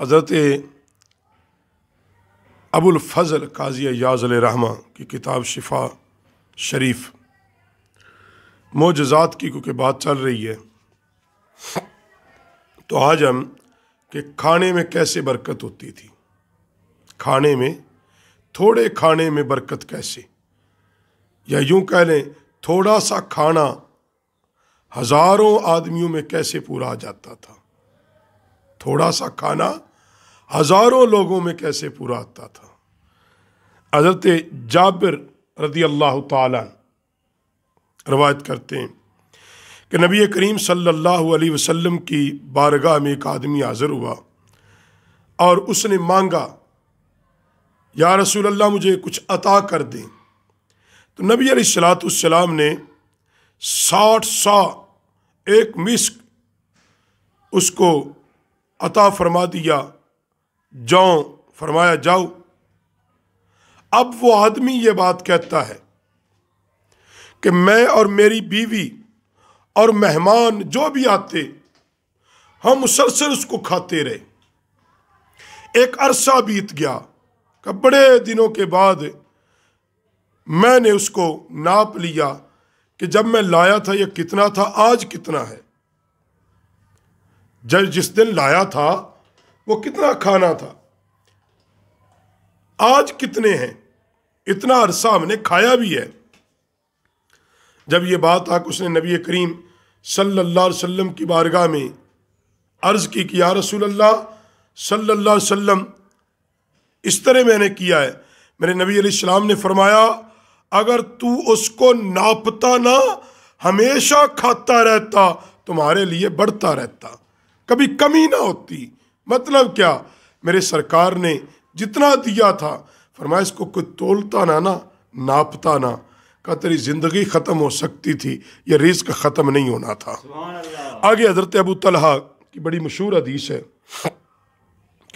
हज़रत अबुलफ़ल काजी याजल रहमा की किताब शिफा शरीफ मोजात की क्योंकि बात चल रही है तो आज हम कि खाने में कैसे बरकत होती थी खाने में थोड़े खाने में बरकत कैसे या यूं कह लें थोड़ा सा खाना हज़ारों आदमियों में कैसे पूरा आ जाता था थोड़ा सा खाना हजारों लोगों में कैसे पूरा आता था हजरत जाबिर रदी अल्लाह तवायत करते हैं कि नबी करीम सल्लल्लाहु अलैहि वसल्लम की बारगाह में एक आदमी हाज़िर हुआ और उसने मांगा या रसूल अल्लाह मुझे कुछ अता कर दें तो नबी सलातम ने साठ सौ एक मिस्क उसको अता फरमा दिया जाओ फरमाया जाओ अब वो आदमी ये बात कहता है कि मैं और मेरी बीवी और मेहमान जो भी आते हम मुसलसल उसको खाते रहे एक अरसा बीत गया कि बड़े दिनों के बाद मैंने उसको नाप लिया कि जब मैं लाया था यह कितना था आज कितना है जज जिस दिन लाया था वो कितना खाना था आज कितने हैं इतना अरसा हमने खाया भी है जब ये बात आक उसने नबी करीम सल्लल्लाहु अलैहि वसल्लम की बारगाह में अर्ज़ की कि या रसूल अल्लाह सल्लल्लाहु अलैहि वसल्लम इस तरह मैंने किया है मेरे नबी सलाम ने फरमाया अगर तू उसको नापता ना हमेशा खाता रहता तुम्हारे लिए बढ़ता रहता कभी कमी ना होती मतलब क्या मेरे सरकार ने जितना दिया था फरमाया इसको कोई तोलता ना ना नापता ना का तेरी ज़िंदगी ख़त्म हो सकती थी यह रिस्क ख़त्म नहीं होना था आगे हज़रत अबू तलहा की बड़ी मशहूर हदीस है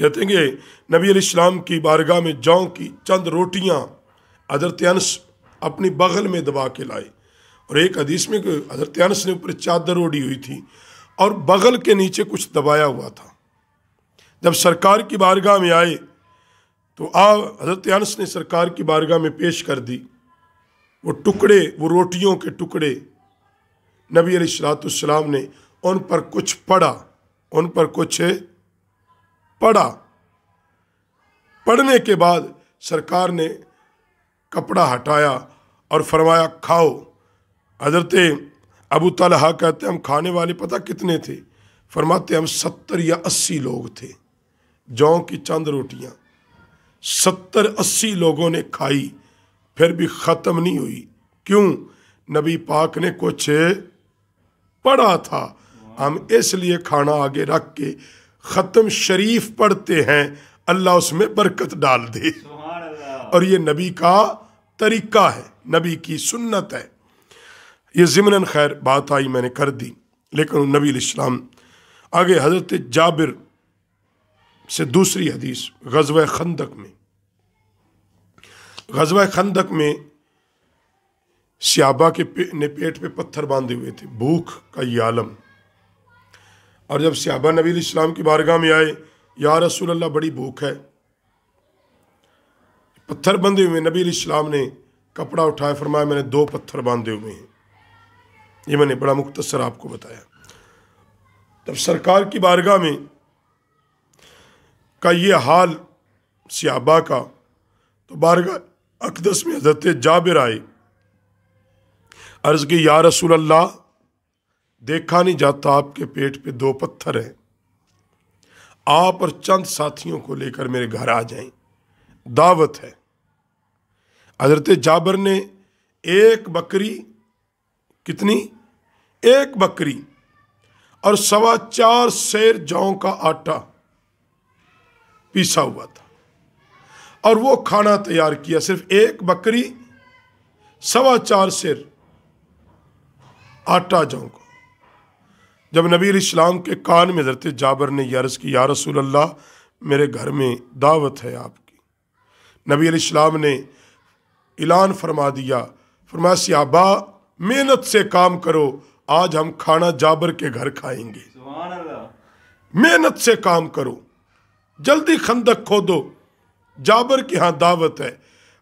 कहते हैं कि नबी इस्लाम की बारगाह में जौ की चंद रोटियाँ हज़रत अनस अपनी बगल में दबा के लाए और एक हदीस में हज़रत अनस ने ऊपर चादर ओढ़ी हुई थी और बगल के नीचे कुछ दबाया हुआ था जब सरकार की बारगाह में आए तो आ हजरत अनस ने सरकार की बारगाह में पेश कर दी वो टुकड़े वो रोटियों के टुकड़े नबी अलीसलातम ने उन पर कुछ पढ़ा उन पर कुछ पढ़ा पढ़ने के बाद सरकार ने कपड़ा हटाया और फरमाया खाओ हजरत अबू तलहा कहते हम खाने वाले पता कितने थे फरमाते हम सत्तर या अस्सी लोग थे जौ की चंद रोटियां सत्तर अस्सी लोगों ने खाई फिर भी ख़त्म नहीं हुई क्यों नबी पाक ने कुछ पढ़ा था हम इसलिए खाना आगे रख के ख़त्म शरीफ पढ़ते हैं अल्लाह उसमें बरकत डाल दे और ये नबी का तरीका है नबी की सुन्नत है ये जिमन खैर बात आई मैंने कर दी लेकिन नबी इस्लाम आगे हज़रत जाबिर से दूसरी हदीस गजब खंदक में गजब खंदक में सियाबा के पे, ने पेट पे पत्थर बांधे हुए थे भूख का ये आलम और जब सियाबा नबी इस्लाम की बारगाह में आए या रसूल अल्लाह बड़ी भूख है पत्थर बंधे हुए नबी इस्लाम ने कपड़ा उठाया फरमाया मैंने दो पत्थर बांधे हुए हैं ये मैंने बड़ा मुख्तसर आपको बताया तब सरकार की बारगाह में का ये हाल सियाबा का तो बारगाह अकदस में हजरत जाबिर आए अर्ज़ की या रसूल अल्लाह देखा नहीं जाता आपके पेट पे दो पत्थर हैं आप और चंद साथियों को लेकर मेरे घर आ जाएं दावत है हजरत जाबर ने एक बकरी कितनी एक बकरी और सवा चार शेर जौ का आटा पीसा हुआ था और वो खाना तैयार किया सिर्फ एक बकरी सवा चार शेर आटा जौ का जब नबी इस्लाम के कान में जरते जाबर ने यारस की या रसूल अल्लाह मेरे घर में दावत है आपकी नबी इस्लाम ने ऐलान फरमा दिया फरमाया बा मेहनत से काम करो आज हम खाना जाबर के घर खाएंगे मेहनत से काम करो जल्दी खंदक खोदो जाबर की यहाँ दावत है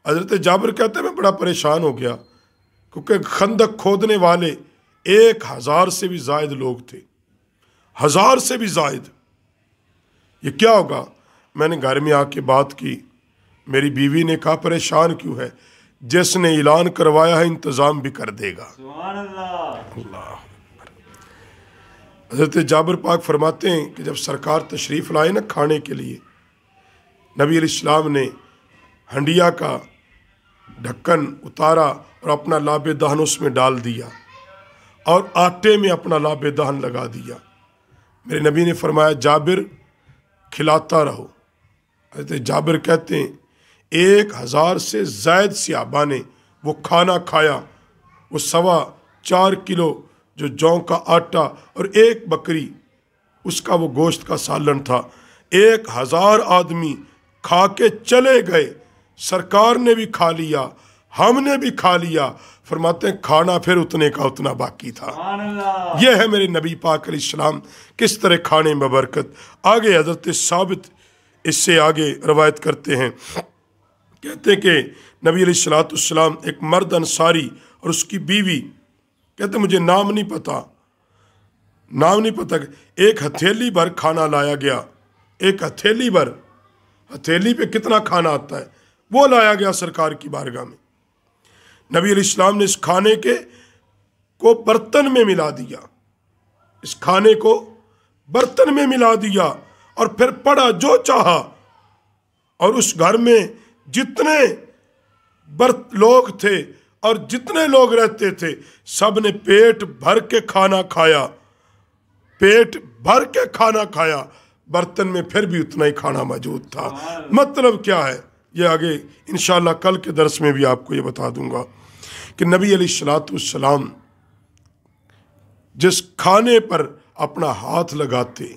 हजरत जाबर कहते मैं बड़ा परेशान हो गया क्योंकि खंदक खोदने वाले एक हज़ार से भी जायद लोग थे हज़ार से भी जायद ये क्या होगा मैंने घर में आके बात की मेरी बीवी ने कहा परेशान क्यों है जिसने ऐलान करवाया है इंतज़ाम भी कर देगा हजरत जाबर पाक फरमाते हैं कि जब सरकार तशरीफ़ लाए ना खाने के लिए नबी इस्लाम ने हंडिया का ढक्कन उतारा और अपना लाभ दहन उसमें डाल दिया और आटे में अपना लाभ दहन लगा दिया मेरे नबी ने फरमाया जाबिर खिलाता रहो हजरत जाबिर कहते हैं एक हज़ार से जायद सियाबा ने वो खाना खाया वो सवा चार किलो जो जौ का आटा और एक बकरी उसका वो गोश्त का सालन था एक हज़ार आदमी खा के चले गए सरकार ने भी खा लिया हमने भी खा लिया फरमाते हैं खाना फिर उतने का उतना बाकी था यह है मेरे नबी पाक इस्लाम किस तरह खाने में बरकत आगे हजरत साबित इससे आगे रवायत करते हैं कहते कि नबी सलातम एक मर्द अंसारी और उसकी बीवी कहते मुझे नाम नहीं पता नाम नहीं पता एक हथेली भर खाना लाया गया एक हथेली भर हथेली पे कितना खाना आता है वो लाया गया सरकार की बारगाह में नबी इस्लाम ने इस खाने के को बर्तन में मिला दिया इस खाने को बर्तन में मिला दिया और फिर पड़ा जो चाहा और उस घर में जितने लोग थे और जितने लोग रहते थे सब ने पेट भर के खाना खाया पेट भर के खाना खाया बर्तन में फिर भी उतना ही खाना मौजूद था हाँ। मतलब क्या है ये आगे इन कल के दरस में भी आपको ये बता दूंगा कि नबी अली सलातम जिस खाने पर अपना हाथ लगाते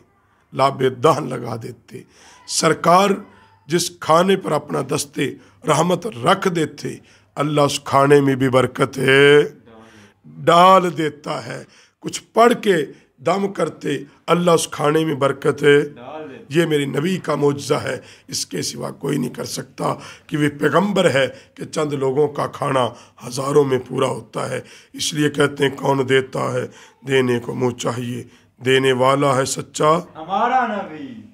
लाभ दहन लगा देते सरकार जिस खाने पर अपना दस्ते रहमत रख देते अल्लाह उस खाने में भी बरकत है डाल देता है कुछ पढ़ के दम करते अल्लाह उस खाने में बरकत है ये मेरी नबी का मुआवजा है इसके सिवा कोई नहीं कर सकता कि वे पैगंबर है कि चंद लोगों का खाना हज़ारों में पूरा होता है इसलिए कहते हैं कौन देता है देने को मुँह चाहिए देने वाला है सच्चा हमारा नबी